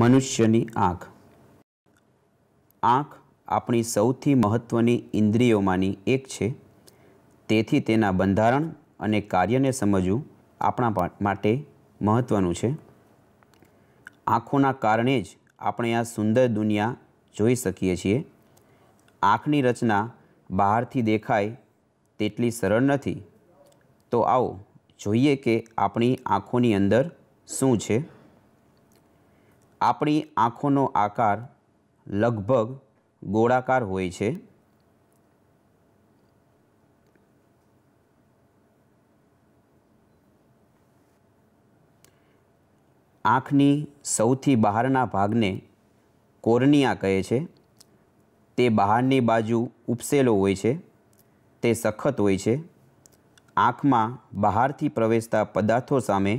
મનુષ્યની આંખ આંખ આપણી સૌથી મહત્ત્વની ઇન્દ્રિયોમાંની એક છે તેથી તેના બંધારણ અને કાર્યને સમજવું આપણા માટે મહત્ત્વનું છે આંખોના કારણે જ આપણે આ સુંદર દુનિયા જોઈ શકીએ છીએ આંખની રચના બહારથી દેખાય તેટલી સરળ નથી તો આવો જોઈએ કે આપણી આંખોની અંદર શું છે આપણી આંખોનો આકાર લગભગ ગોળાકાર હોય છે આંખની સૌથી બહારના ભાગને કોર્નિયા કહે છે તે બહારની બાજુ ઉપસેલો હોય છે તે સખત હોય છે આંખમાં બહારથી પ્રવેશતા પદાર્થો સામે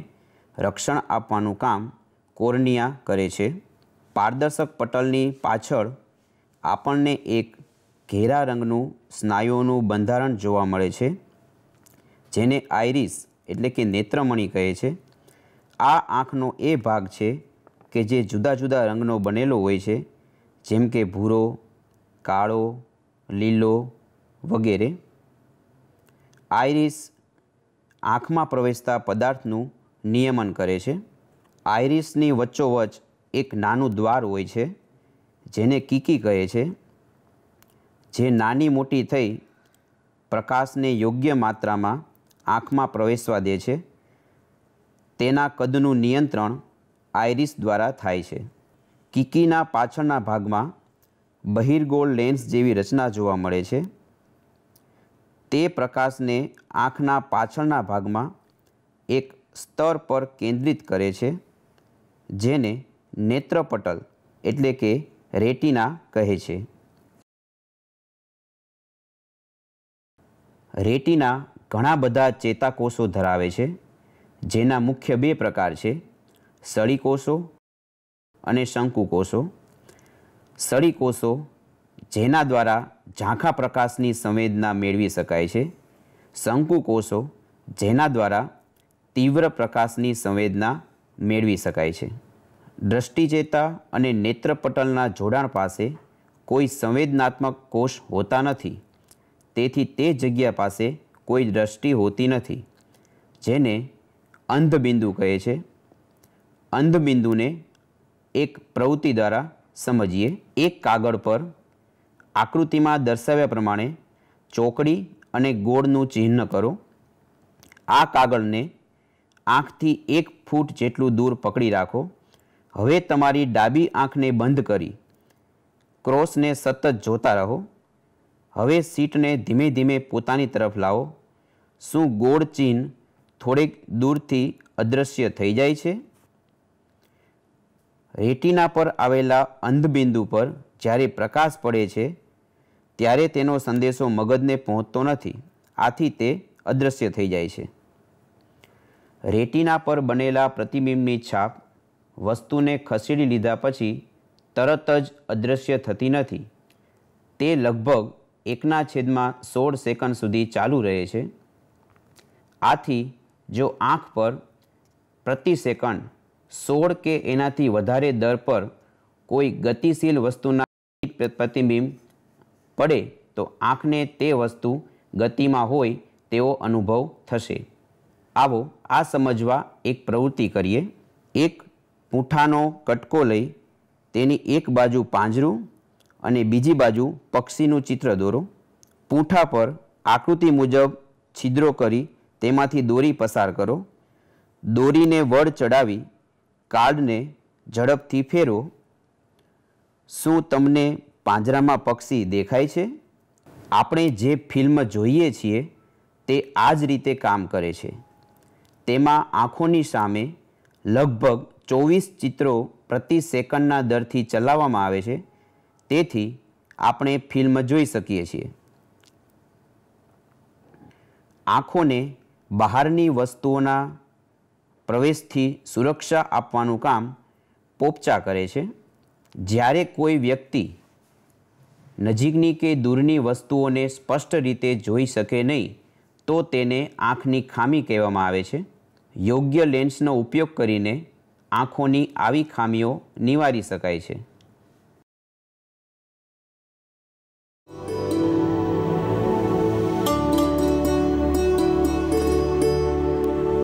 રક્ષણ આપવાનું કામ કોર્નિયા કરે છે પારદર્શક પટલની પાછળ આપણને એક ઘેરા રંગનું સ્નાયુઓનું બંધારણ જોવા મળે છે જેને આઇરિસ એટલે કે નેત્રમણી કહે છે આ આંખનો એ ભાગ છે કે જે જુદા જુદા રંગનો બનેલો હોય છે જેમ કે ભૂરો કાળો લીલો વગેરે આઇરિસ આંખમાં પ્રવેશતા પદાર્થનું નિયમન કરે છે આઇરિસની વચ્ચોવચ એક નાનું દ્વાર હોય છે જેને કીકી કહે છે જે નાની મોટી થઈ પ્રકાશને યોગ્ય માત્રામાં આંખમાં પ્રવેશવા દે છે તેના કદનું નિયંત્રણ આઇરિસ દ્વારા થાય છે કીકીના પાછળના ભાગમાં બહિર્ગોળ લેન્સ જેવી રચના જોવા મળે છે તે પ્રકાશને આંખના પાછળના ભાગમાં એક સ્તર પર કેન્દ્રિત કરે છે જેને નેત્રપટલ એટલે કે રેટિના કહે છે રેટિના ઘણા બધા ચેતાકોષો ધરાવે છે જેના મુખ્ય બે પ્રકાર છે સળીકોષો અને શંકુકોષો સળીકોષો જેના દ્વારા ઝાંખા પ્રકાશની સંવેદના મેળવી શકાય છે શંકુકોષો જેના દ્વારા તીવ્ર પ્રકાશની સંવેદના મેળવી શકાય છે દ્રષ્ટિચેતા અને નેત્રપટલના જોડાણ પાસે કોઈ સંવેદનાત્મક કોષ હોતા નથી તેથી તે જગ્યા પાસે કોઈ દ્રષ્ટિ હોતી નથી જેને અંધબિંદુ કહે છે અંધબિંદુને એક પ્રવૃત્તિ દ્વારા સમજીએ એક કાગળ પર આકૃતિમાં દર્શાવ્યા પ્રમાણે ચોકડી અને ગોળનું ચિહ્ન કરો આ કાગળને આંખથી એક ફૂટ જેટલું દૂર પકડી રાખો હવે તમારી ડાબી આંખને બંધ કરી ક્રોસને સતત જોતા રહો હવે સીટને ધીમે ધીમે પોતાની તરફ લાવો શું ગોળ ચિહ્ન થોડેક દૂરથી અદૃશ્ય થઈ જાય છે રેટિના પર આવેલા અંધબિંદુ પર જ્યારે પ્રકાશ પડે છે ત્યારે તેનો સંદેશો મગજને પહોંચતો નથી આથી તે અદૃશ્ય થઈ જાય છે રેટિના પર બનેલા પ્રતિબિંબની છાપ વસ્તુને ખસેડી લીધા પછી તરત જ અદૃશ્ય થતી નથી તે લગભગ એકના છેદમાં સોળ સેકન્ડ સુધી ચાલુ રહે છે આથી જો આંખ પર પ્રતિ સેકન્ડ સોળ કે એનાથી વધારે દર પર કોઈ ગતિશીલ વસ્તુના પ્રતિબિંબ પડે તો આંખને તે વસ્તુ ગતિમાં હોય તેવો અનુભવ થશે આવો આ સમજવા એક પ્રવૃત્તિ કરીએ એક પૂઠાનો કટકો લઈ તેની એક બાજુ પાંજરું અને બીજી બાજુ પક્ષીનું ચિત્ર દોરો પૂઠા પર આકૃતિ મુજબ છિદ્રો કરી તેમાંથી દોરી પસાર કરો દોરીને વડ ચડાવી કાર્ડને ઝડપથી ફેરો શું તમને પાંજરામાં પક્ષી દેખાય છે આપણે જે ફિલ્મ જોઈએ છીએ તે આ જ રીતે કામ કરે છે તેમાં આંખોની સામે લગભગ ચોવીસ ચિત્રો પ્રતિ સેકન્ડના દરથી ચલાવવામાં આવે છે તેથી આપણે ફિલ્મ જોઈ શકીએ છીએ આંખોને બહારની વસ્તુઓના પ્રવેશથી સુરક્ષા આપવાનું કામ પોપચા કરે છે જ્યારે કોઈ વ્યક્તિ નજીકની કે દૂરની વસ્તુઓને સ્પષ્ટ રીતે જોઈ શકે નહીં તો તેને આંખની ખામી કહેવામાં આવે છે યોગ્ય લેન્સનો ઉપયોગ કરીને આંખોની આવી ખામીઓ નિવારી શકાય છે